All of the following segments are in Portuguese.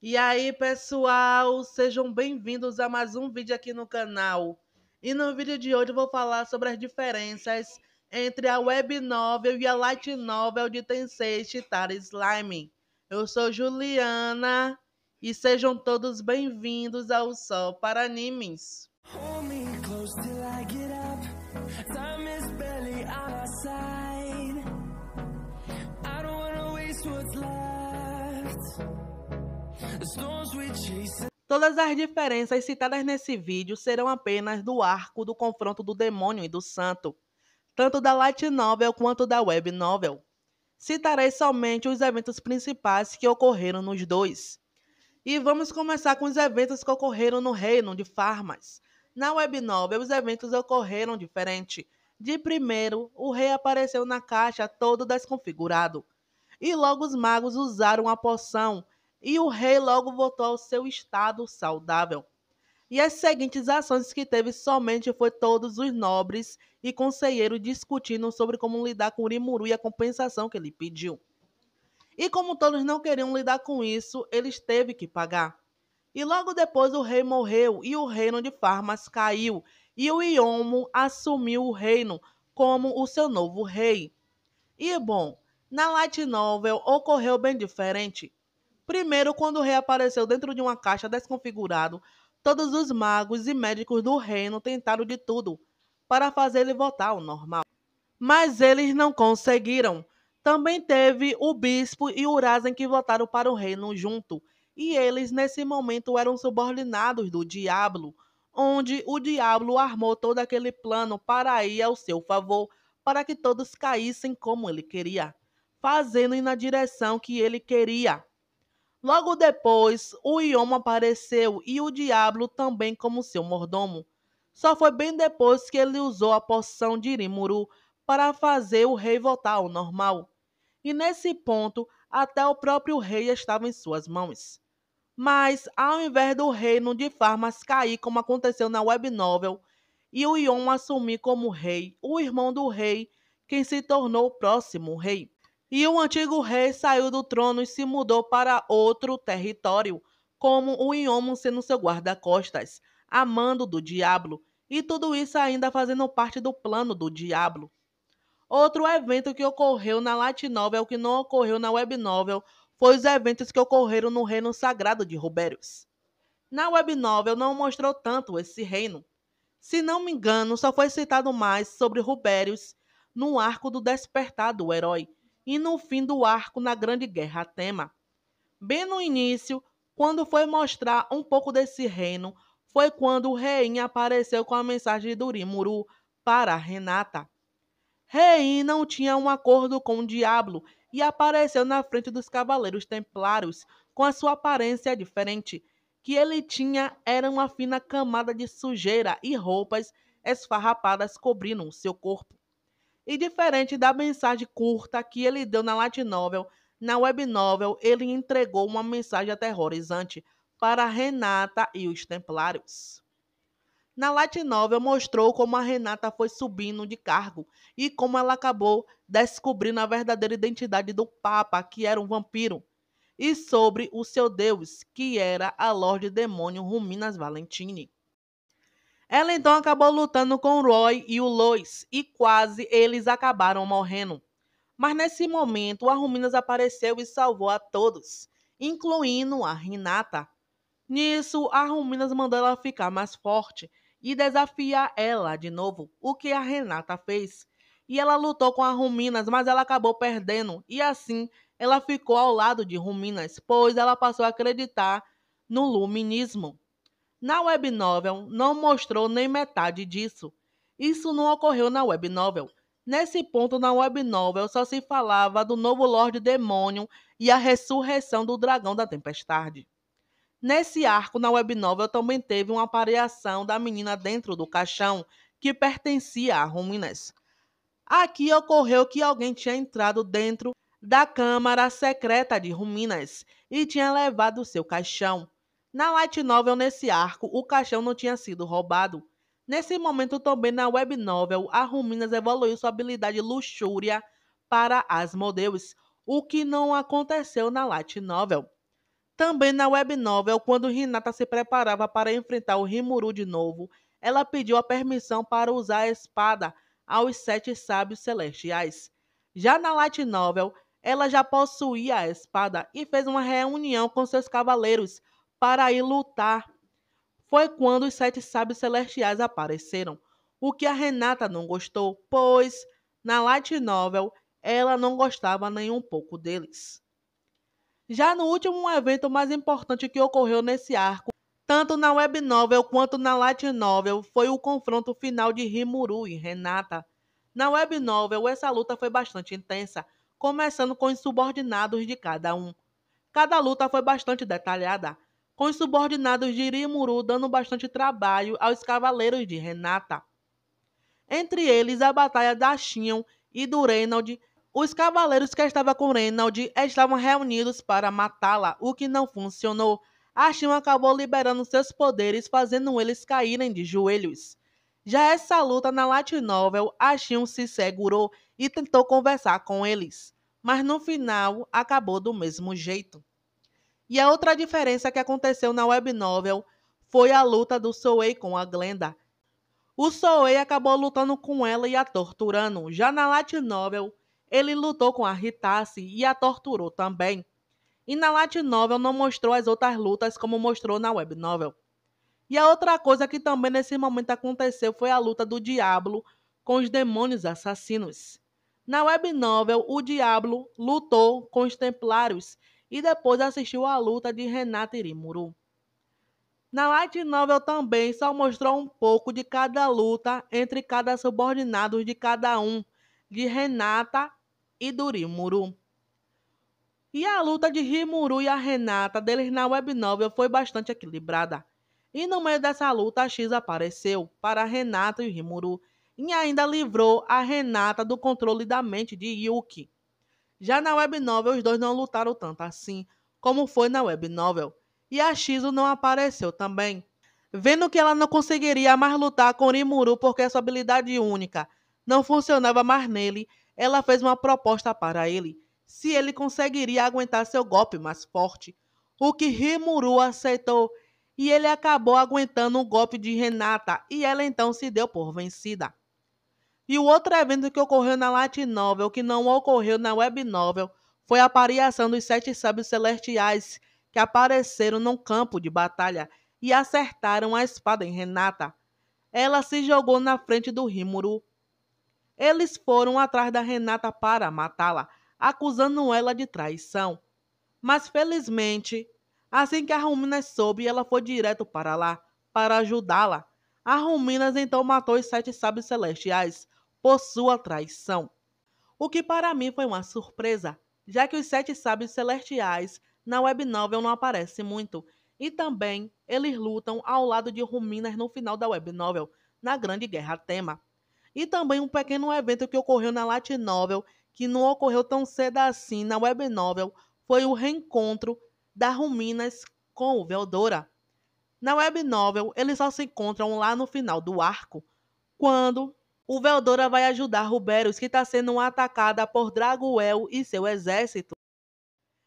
E aí, pessoal, sejam bem-vindos a mais um vídeo aqui no canal. E no vídeo de hoje eu vou falar sobre as diferenças entre a Web Novel e a Light Novel de Tensei Chitara Slime. Eu sou Juliana e sejam todos bem-vindos ao Sol para Animes. Hold Todas as diferenças citadas nesse vídeo serão apenas do arco do confronto do demônio e do santo, tanto da light novel quanto da web novel. Citarei somente os eventos principais que ocorreram nos dois. E vamos começar com os eventos que ocorreram no reino de Farmas. Na web novel, os eventos ocorreram diferente. De primeiro, o rei apareceu na caixa todo desconfigurado. E logo os magos usaram a poção e o rei logo voltou ao seu estado saudável. E as seguintes ações que teve somente foi todos os nobres e conselheiros discutindo sobre como lidar com Urimuru e a compensação que ele pediu. E como todos não queriam lidar com isso, eles teve que pagar. E logo depois o rei morreu e o reino de Farmas caiu, e o Iomo assumiu o reino como o seu novo rei. E bom, na light novel ocorreu bem diferente. Primeiro, quando reapareceu dentro de uma caixa desconfigurado, todos os magos e médicos do reino tentaram de tudo para fazer ele voltar ao normal. Mas eles não conseguiram. Também teve o bispo e Urazen que votaram para o reino junto, e eles nesse momento eram subordinados do diabo, onde o diabo armou todo aquele plano para ir ao seu favor, para que todos caíssem como ele queria, fazendo ir na direção que ele queria. Logo depois, o Ioma apareceu e o Diablo também como seu mordomo. Só foi bem depois que ele usou a poção de Irimuru para fazer o rei voltar ao normal. E nesse ponto, até o próprio rei estava em suas mãos. Mas, ao invés do reino de Farmas cair como aconteceu na web novel, e o Ion assumir como rei, o irmão do rei, quem se tornou o próximo rei. E o antigo rei saiu do trono e se mudou para outro território, como o Inhomo sendo seu guarda-costas, amando do diabo, e tudo isso ainda fazendo parte do plano do diabo. Outro evento que ocorreu na Light Novel que não ocorreu na Web Novel foi os eventos que ocorreram no Reino Sagrado de Rubérios. Na Web Novel não mostrou tanto esse reino. Se não me engano, só foi citado mais sobre Rubérios no arco do Despertar do Herói, e no fim do arco na Grande Guerra Tema. Bem no início, quando foi mostrar um pouco desse reino, foi quando o Rein apareceu com a mensagem do Rimuru para Renata. Rein não tinha um acordo com o diabo e apareceu na frente dos cavaleiros templários com a sua aparência diferente. Que ele tinha era uma fina camada de sujeira e roupas esfarrapadas cobrindo o seu corpo. E diferente da mensagem curta que ele deu na Light Novel, na web novel ele entregou uma mensagem aterrorizante para Renata e os Templários. Na Light Novel mostrou como a Renata foi subindo de cargo e como ela acabou descobrindo a verdadeira identidade do Papa, que era um vampiro, e sobre o seu deus, que era a Lorde Demônio Ruminas Valentini. Ela então acabou lutando com Roy e o Lois e quase eles acabaram morrendo. Mas nesse momento, a Ruminas apareceu e salvou a todos, incluindo a Renata. Nisso, a Ruminas mandou ela ficar mais forte e desafiar ela de novo, o que a Renata fez. E ela lutou com a Ruminas, mas ela acabou perdendo, e assim ela ficou ao lado de Ruminas, pois ela passou a acreditar no luminismo. Na web novel não mostrou nem metade disso. Isso não ocorreu na web novel. Nesse ponto, na web novel só se falava do novo Lorde Demônio e a ressurreição do Dragão da Tempestade. Nesse arco, na web novel também teve uma pareação da menina dentro do caixão que pertencia a Ruminas. Aqui ocorreu que alguém tinha entrado dentro da Câmara Secreta de Ruminas e tinha levado seu caixão. Na Light Novel, nesse arco, o caixão não tinha sido roubado. Nesse momento, também na web novel, a Ruminas evoluiu sua habilidade Luxúria para as modelos, o que não aconteceu na Light Novel. Também na web novel, quando Renata se preparava para enfrentar o Rimuru de novo, ela pediu a permissão para usar a espada aos sete sábios celestiais. Já na light novel, ela já possuía a espada e fez uma reunião com seus cavaleiros para ir lutar. Foi quando os sete sábios celestiais apareceram, o que a Renata não gostou, pois, na light novel, ela não gostava nem um pouco deles. Já no último evento mais importante que ocorreu nesse arco, tanto na web novel quanto na light novel, foi o confronto final de Rimuru e Renata. Na web novel, essa luta foi bastante intensa, começando com os subordinados de cada um. Cada luta foi bastante detalhada, com os subordinados de Irimuru dando bastante trabalho aos cavaleiros de Renata. Entre eles, a batalha da Xion e do Reinald, os cavaleiros que estavam com Reinald estavam reunidos para matá-la, o que não funcionou. A Xion acabou liberando seus poderes, fazendo eles caírem de joelhos. Já essa luta na Light Novel, a Xion se segurou e tentou conversar com eles, mas no final acabou do mesmo jeito. E a outra diferença que aconteceu na web novel foi a luta do Soei com a Glenda. O Soei acabou lutando com ela e a torturando. Já na light novel, ele lutou com a Hitachi e a torturou também. E na light novel não mostrou as outras lutas como mostrou na web novel. E a outra coisa que também nesse momento aconteceu foi a luta do Diablo com os demônios assassinos. Na web novel, o Diablo lutou com os Templários e depois assistiu à luta de Renata Irimuru. Na Light Novel também só mostrou um pouco de cada luta entre cada subordinado de cada um, de Renata e Rimuru. E a luta de Rimuru e a Renata deles na web novel foi bastante equilibrada. E no meio dessa luta, a X apareceu para Renata e Rimuru e ainda livrou a Renata do controle da mente de Yuki. Já na web novel, os dois não lutaram tanto assim como foi na web novel, e a Shizu não apareceu também. Vendo que ela não conseguiria mais lutar com Rimuru porque sua habilidade única não funcionava mais nele, ela fez uma proposta para ele, se ele conseguiria aguentar seu golpe mais forte, o que Rimuru aceitou, e ele acabou aguentando o golpe de Renata, e ela então se deu por vencida. E o outro evento que ocorreu na Light Novel, que não ocorreu na Web Novel, foi a apariação dos sete sábios celestiais que apareceram num campo de batalha e acertaram a espada em Renata. Ela se jogou na frente do Rímuru. Eles foram atrás da Renata para matá-la, acusando ela de traição. Mas felizmente, assim que a Romina soube, ela foi direto para lá, para ajudá-la. A Rominas então matou os sete sábios celestiais, por sua traição. O que para mim foi uma surpresa, já que os sete sábios celestiais na web novel não aparecem muito, e também eles lutam ao lado de Ruminas no final da web novel, na Grande Guerra Tema. E também um pequeno evento que ocorreu na Latinovel Novel, que não ocorreu tão cedo assim na web novel, foi o reencontro da Ruminas com o Veldora. Na web novel, eles só se encontram lá no final do arco, quando o Veldora vai ajudar Ruberos, que está sendo atacada por Draguel e seu exército.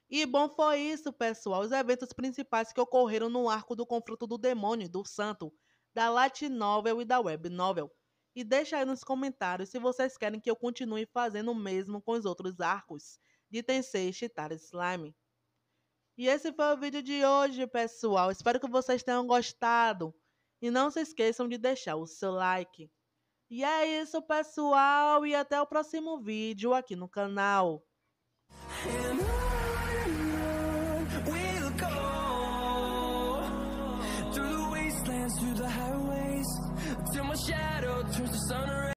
E bom, foi isso, pessoal. Os eventos principais que ocorreram no arco do confronto do demônio, do santo, da Light Novel e da Web Novel. E deixa aí nos comentários se vocês querem que eu continue fazendo o mesmo com os outros arcos de Tensei Chitara Slime. E esse foi o vídeo de hoje, pessoal. Espero que vocês tenham gostado. E não se esqueçam de deixar o seu like. E é isso, pessoal, e até o próximo vídeo aqui no canal.